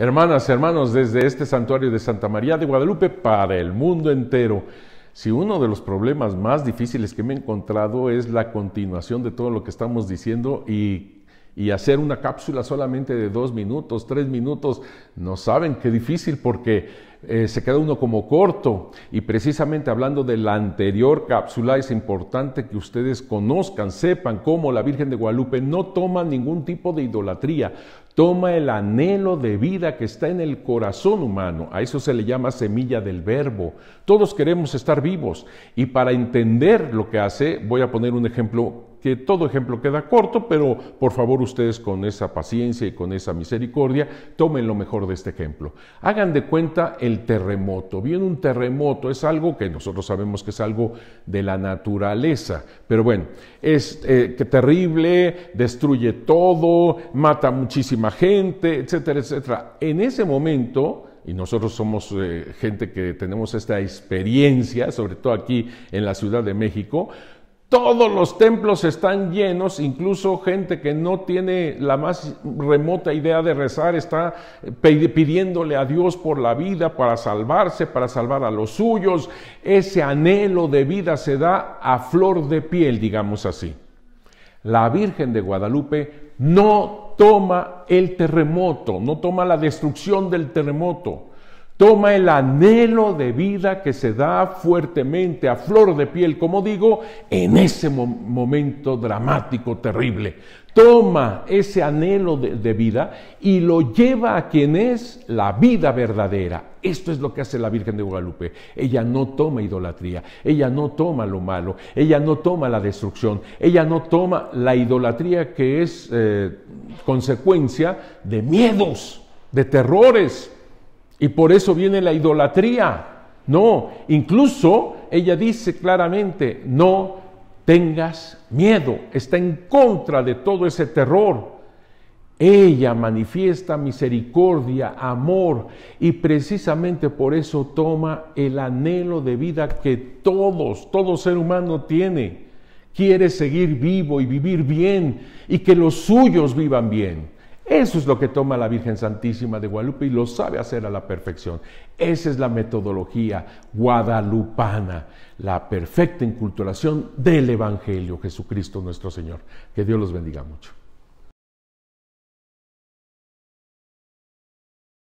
Hermanas, hermanos, desde este santuario de Santa María de Guadalupe para el mundo entero, si uno de los problemas más difíciles que me he encontrado es la continuación de todo lo que estamos diciendo y, y hacer una cápsula solamente de dos minutos, tres minutos, no saben qué difícil porque eh, se queda uno como corto. Y precisamente hablando de la anterior cápsula, es importante que ustedes conozcan, sepan cómo la Virgen de Guadalupe no toma ningún tipo de idolatría, toma el anhelo de vida que está en el corazón humano. A eso se le llama semilla del verbo. Todos queremos estar vivos. Y para entender lo que hace, voy a poner un ejemplo que todo ejemplo queda corto, pero por favor ustedes con esa paciencia y con esa misericordia tomen lo mejor de este ejemplo. Hagan de cuenta terremoto. Viene un terremoto, es algo que nosotros sabemos que es algo de la naturaleza, pero bueno, es eh, que terrible, destruye todo, mata muchísima gente, etcétera, etcétera. En ese momento, y nosotros somos eh, gente que tenemos esta experiencia, sobre todo aquí en la Ciudad de México, todos los templos están llenos, incluso gente que no tiene la más remota idea de rezar está eh, pidiéndole a Dios por la vida, para salvarse, para salvar a los suyos. Ese anhelo de vida se da a flor de piel, digamos así. La Virgen de Guadalupe no toma el terremoto, no toma la destrucción del terremoto. Toma el anhelo de vida que se da fuertemente a flor de piel, como digo, en ese momento dramático, terrible. Toma ese anhelo de, vida y lo lleva a quien es la vida verdadera, esto es lo que hace la Virgen de Guadalupe. Ella no toma idolatría, ella no toma lo malo, ella no toma la destrucción, ella no toma la idolatría que es eh, consecuencia de miedos, de terrores, y por eso viene la idolatría. No, incluso ella dice claramente, no tengas miedo, está en contra de todo ese terror. Ella manifiesta misericordia, amor y precisamente por eso toma el anhelo de vida que todos, todo ser humano tiene. Quiere seguir vivo y vivir bien y que los suyos vivan bien. Eso es lo que toma la Virgen Santísima de Guadalupe y lo sabe hacer a la perfección. Esa es la metodología guadalupana, la perfecta inculturación del Evangelio Jesucristo nuestro Señor. Que Dios los bendiga mucho.